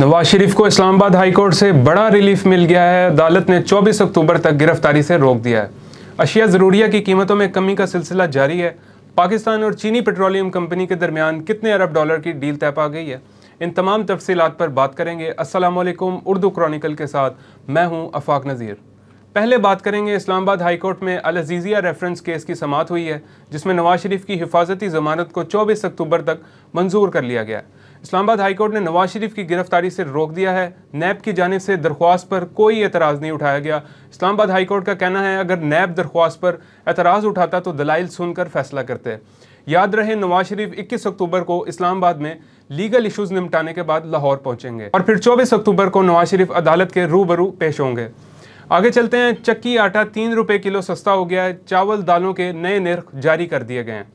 नवाज शरीफ को इस्लामाबाद हाईकोर्ट से बड़ा रिलीफ मिल गया है अदालत ने 24 अक्टूबर तक गिरफ्तारी से रोक दिया है अशिया ज़रूरिया की कीमतों में कमी का सिलसिला जारी है पाकिस्तान और चीनी पेट्रोलियम कंपनी के दरमियान कितने अरब डॉलर की डील तय पा गई है इन तमाम तफसीत पर बात करेंगे असलम उर्दू क्रॉनिकल के साथ मैं हूँ अफाक नज़ीर पहले बात करेंगे इस्लामाबाद हाईकोर्ट में अलजीज़िया रेफरेंस केस की समात हुई है जिसमें नवाज शरीफ की हिफाजती जमानत को 24 अक्टूबर तक मंजूर कर लिया गया है इस्लामाबाद हाईकोर्ट ने नवाज शरीफ की गिरफ्तारी से रोक दिया है नैब की जानब से दरख्वास्त पर कोई एतराज़ नहीं उठाया गया इस्लामाबाद हाईकोर्ट का कहना है अगर नैब दरख्वास्त पर एतराज़ उठाता तो दलाइल सुनकर फैसला करते याद रहे नवाज शरीफ 21 अक्टूबर को इस्लामाबाद में लीगल इश्यूज निपटाने के बाद लाहौर पहुंचेंगे और फिर 24 अक्टूबर को नवाज शरीफ अदालत के रूबरू पेश होंगे आगे चलते हैं चक्की आटा तीन रुपये किलो सस्ता हो गया है चावल दालों के नए निर्ख जारी कर दिए गए हैं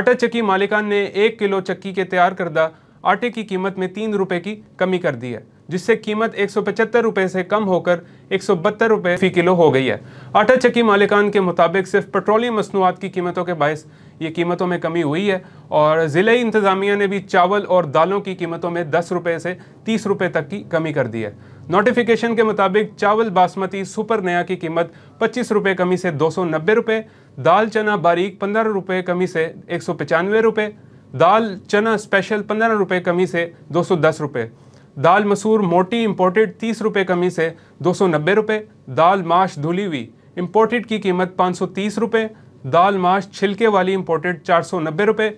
आटा चक्की मालिकान ने एक किलो चक्की के तैयार करदा आटे की कीमत में तीन रुपये की कमी कर दी है जिससे कीमत एक रुपए से कम होकर एक रुपए फी किलो हो गई है आटा चक्की मालिकान के मुताबिक सिर्फ पेट्रोलियम मसनूआत की कीमतों के बायस ये कीमतों में कमी हुई है और ज़िले इंतज़ामिया ने भी चावल और दालों की कीमतों में दस रुपये से तीस रुपये तक की कमी कर दी है नोटिफिकेशन के मुताबिक चावल बासमती सुपर नया की कीमत पच्चीस रुपये कमी से दो सौ नब्बे रुपये दाल चना बारीक पंद्रह रुपये कमी से एक सौ पचानवे रुपये दाल चना स्पेशल पंद्रह रुपये कमी से दो सौ दस रुपये दाल मसूर मोटी इम्पोर्टेड तीस रुपये कमी से दो सौ नब्बे रुपये दाल माश धुली हुई इम्पोर्टेड की कीमत पाँच सौ तीस रुपये दाल माश छिलके वाली इम्पोर्टेड चार सौ नब्बे रुपये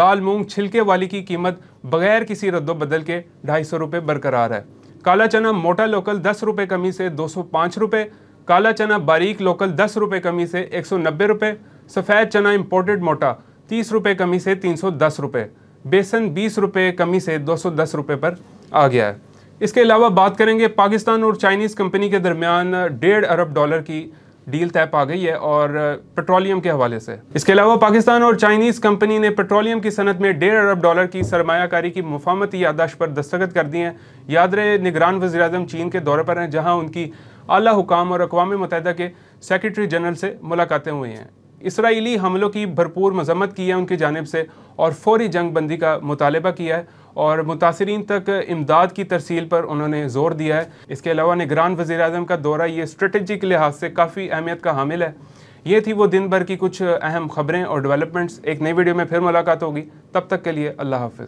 दाल मूंग छिलके वाली की कीमत बगैर किसी बदल के ढाई सौ रुपये बरकरार है काला चना मोटा लोकल दस रुपये कमी से दो सौ पाँच रुपये काला चना बारीक लोकल दस रुपये कमी से एक सौ नब्बे रुपये सफ़ेद चना इम्पोर्टेड मोटा तीस रुपये कमी से तीन सौ दस रुपये बेसन बीस रुपये कमी से दो सौ दस रुपये पर आ गया है इसके अलावा बात करेंगे पाकिस्तान और चाइनीज़ कंपनी के दरमियान डेढ़ अरब डॉलर की डील तय पा गई है और पेट्रोलियम के हवाले से इसके अलावा पाकिस्तान और चाइनीज़ कंपनी ने पेट्रोलियम की सनत में डेढ़ अरब डॉलर की सरमाकारी की मुफामती यादाश्त पर दस्तखत कर दिए हैं याद रहे निगरान वजी अजम चीन के दौरे पर हैं जहाँ उनकी अला हुकाम और अकवा मुतहदा के सेक्रेटरी जनरल से मुलाकातें हुई हैं इसराइली हमलों की भरपूर मजम्मत की है उनकी जानब से और फौरी जंग बंदी का मुतालबा किया है और मुतासरीन तक इमदाद की तरसील पर उन्होंने जोर दिया है इसके अलावा निगरान वज़ी अजम का दौरा ये के लिहाज से काफ़ी अहमियत का हामिल है ये थी वो दिन भर की कुछ अहम खबरें और डेवलपमेंट्स एक नई वीडियो में फिर मुलाकात होगी तब तक के लिए अल्लाह हाफ़